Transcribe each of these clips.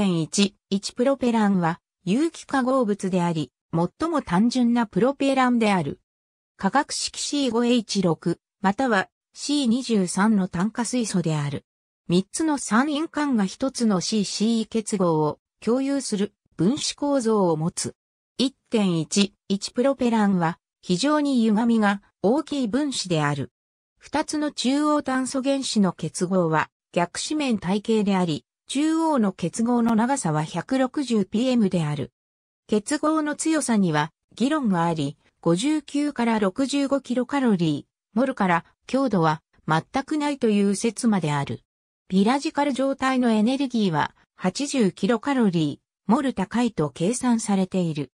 1 1 1プロペランは有機化合物であり、最も単純なプロペランである。化学式 C5H6 または C23 の炭化水素である。3つの三陰間が1つの c c 結合を共有する分子構造を持つ。1.11プロペランは非常に歪みが大きい分子である。2つの中央炭素原子の結合は逆紙面体系であり、中央の結合の長さは 160pm である。結合の強さには議論があり、59から65キロカロリー、モルから強度は全くないという説まである。ビラジカル状態のエネルギーは80キロカロリー、モル高いと計算されている。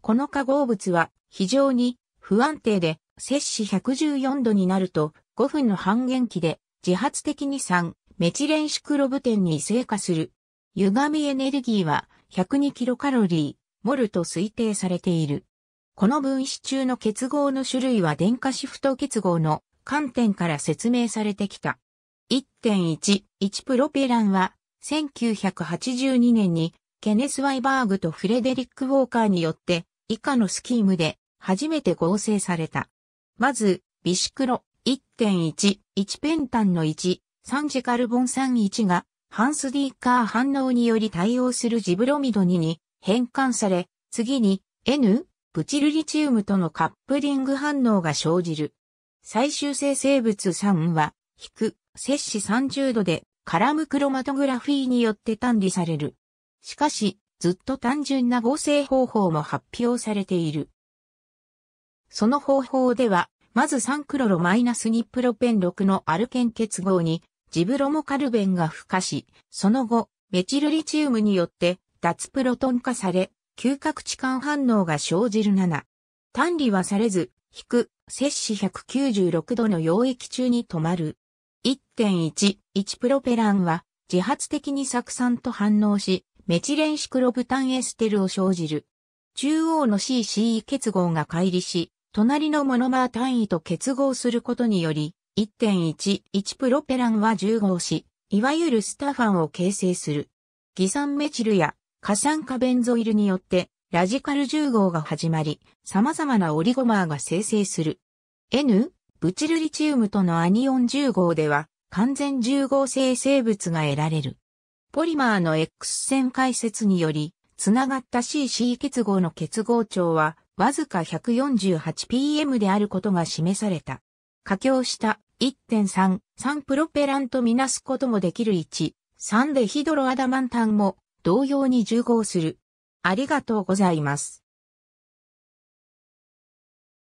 この化合物は非常に不安定で摂氏114度になると5分の半減期で自発的に酸、メチレンシクロブ点に生化する。歪みエネルギーは1 0 2カロリー、モルと推定されている。この分子中の結合の種類は電化シフト結合の観点から説明されてきた。1.1、1プロペランは1982年にケネス・ワイバーグとフレデリック・ウォーカーによって以下のスキームで初めて合成された。まず、ビシクロ1.1、1ペンタンの1、サンジカルボン酸1が、ハンスディーカー反応により対応するジブロミド2に変換され、次に N、プチルリチウムとのカップリング反応が生じる。最終生成物3は、引く、摂氏30度で、カラムクロマトグラフィーによって単理される。しかし、ずっと単純な合成方法も発表されている。その方法では、まず3クロロ -2 プロペン6のアルケン結合にジブロモカルベンが孵化し、その後、メチルリチウムによって脱プロトン化され、嗅覚置換反応が生じる7。単理はされず、引く、摂氏196度の溶液中に止まる。1.1、1プロペランは自発的に酢酸と反応し、メチレンシクロブタンエステルを生じる。中央の CCE 結合が乖離し、隣のモノマー単位と結合することにより、1.11プロペランは重合号子、いわゆるスタファンを形成する。偽酸メチルや過酸化ベンゾイルによってラジカル重合号が始まり、様々なオリゴマーが生成する。N、ブチルリチウムとのアニオン重合号では完全重合号生成物が得られる。ポリマーの X 線解説により、つながった CC 結合の結合長はわずか 148pm であることが示された。架橋した1.3、3プロペランとみなすこともできる1、3でヒドロアダマンタンも同様に重合する。ありがとうございます。